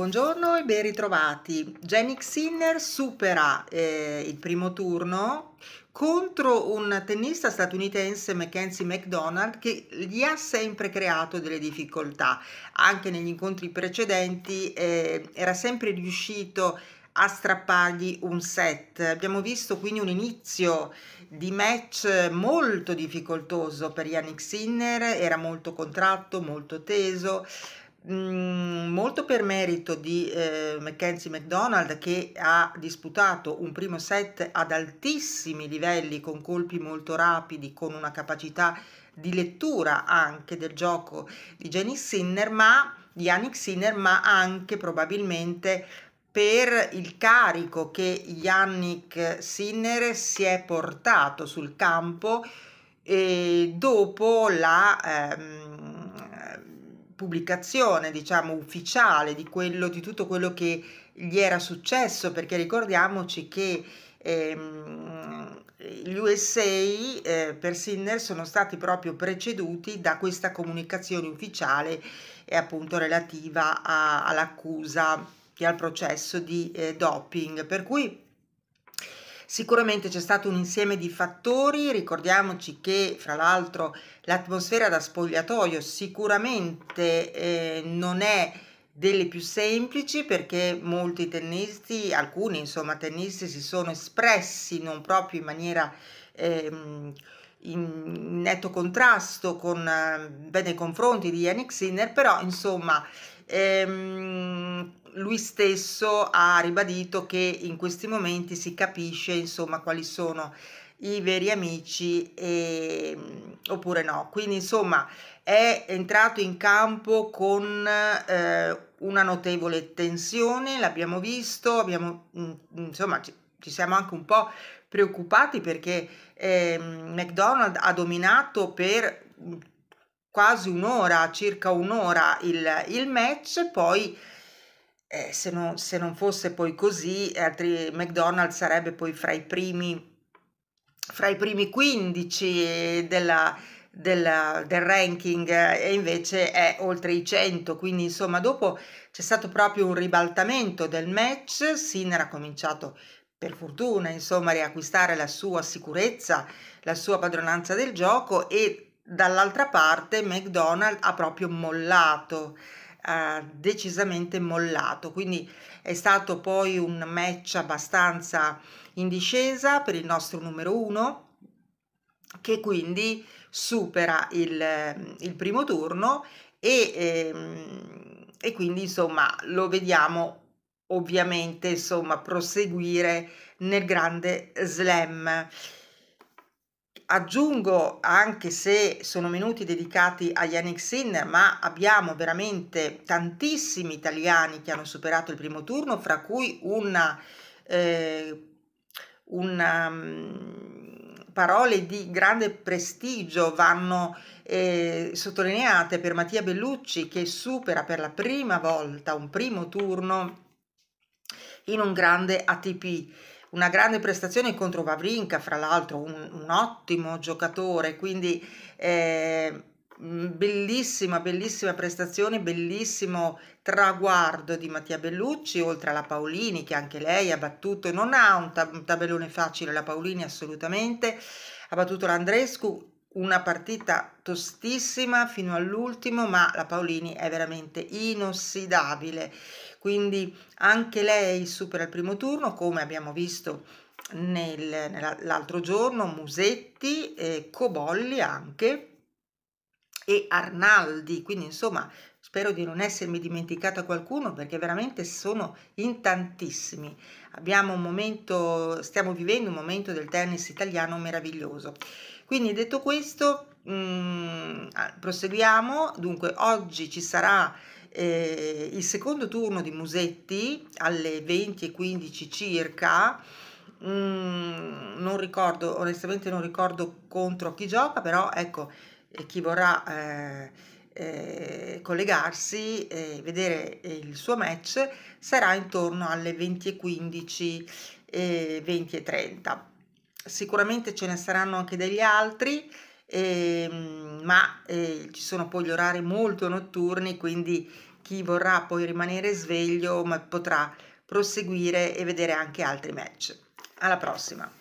Buongiorno e ben ritrovati. Jannik Sinner supera eh, il primo turno contro un tennista statunitense Mackenzie McDonald che gli ha sempre creato delle difficoltà. Anche negli incontri precedenti eh, era sempre riuscito a strappargli un set. Abbiamo visto quindi un inizio di match molto difficoltoso per Yannick Sinner, era molto contratto, molto teso Mm, molto per merito di eh, Mackenzie McDonald che ha disputato un primo set ad altissimi livelli con colpi molto rapidi, con una capacità di lettura anche del gioco di Jenny Sinner, ma di Yannick Sinner, ma anche probabilmente per il carico che Yannick Sinner si è portato sul campo dopo la ehm, pubblicazione, diciamo, ufficiale di, quello, di tutto quello che gli era successo, perché ricordiamoci che ehm, gli USA eh, per Sinner sono stati proprio preceduti da questa comunicazione ufficiale e appunto relativa all'accusa e al processo di eh, doping, per cui Sicuramente c'è stato un insieme di fattori, ricordiamoci che fra l'altro l'atmosfera da spogliatoio sicuramente eh, non è delle più semplici perché molti tennisti, alcuni insomma tennisti si sono espressi non proprio in maniera... Ehm, in netto contrasto con, eh, beh, nei confronti di Yannick Sinner, però insomma ehm, lui stesso ha ribadito che in questi momenti si capisce insomma quali sono i veri amici e, oppure no. Quindi insomma è entrato in campo con eh, una notevole tensione, l'abbiamo visto, abbiamo, mm, insomma ci siamo anche un po' preoccupati perché eh, McDonald's ha dominato per mhmm, quasi un'ora, circa un'ora il, il match, poi eh, se, non, se, non, fosse poi così, altri, McDonald's sarebbe poi fra i primi, fra i primi 15 della, della, del ranking e invece è oltre i 100, quindi insomma dopo c'è stato proprio un ribaltamento del match, Sin era cominciato per fortuna, insomma, riacquistare la sua sicurezza, la sua padronanza del gioco e dall'altra parte McDonald's ha proprio mollato Uh, decisamente mollato. Quindi è stato poi un match abbastanza in discesa per il nostro numero uno, che quindi supera il, il primo turno e, e, ehm, e quindi insomma lo vediamo ovviamente insomma proseguire nel grande slam aggiungo anche se sono minuti dedicati a Yannick Sinner ma abbiamo veramente tantissimi italiani che hanno superato il primo turno, fra cui una, eh, una mm, parole di grande prestigio vanno eh, sottolineate per Mattia Bellucci che supera per la prima volta un primo turno in un grande ATP. Una grande prestazione contro Vavrinka, fra l'altro, un, un ottimo giocatore, quindi eh, bellissima, bellissima prestazione, bellissimo traguardo di Mattia Bellucci, oltre alla Paolini che anche lei ha battuto, non ha un, tab un tabellone facile la Paolini assolutamente, ha battuto l'Andrescu, una partita tostissima fino all'ultimo, ma la Paolini è veramente inossidabile. Quindi anche lei supera il primo turno, come abbiamo visto nel, l'altro giorno, Musetti, eh, Cobolli anche e Arnaldi. Quindi insomma spero di non essermi dimenticata qualcuno perché veramente sono in tantissimi. Abbiamo un momento, stiamo vivendo un momento del tennis italiano meraviglioso. Quindi detto questo, mh, mm, ah, proseguiamo. Dunque, oggi ci sarà eh, il secondo turno di Musetti alle 20.15 circa. Mm, non ricordo, onestamente non ricordo contro chi gioca, però ecco, eh, chi vorrà eh, eh, collegarsi e vedere eh, il suo match sarà intorno alle 20.15 e 20.30 sicuramente ce ne saranno anche degli altri, eh, ma eh, ci sono poi gli orari molto notturni, quindi chi vorrà poi rimanere sveglio potrà proseguire e vedere anche altri match. Alla prossima!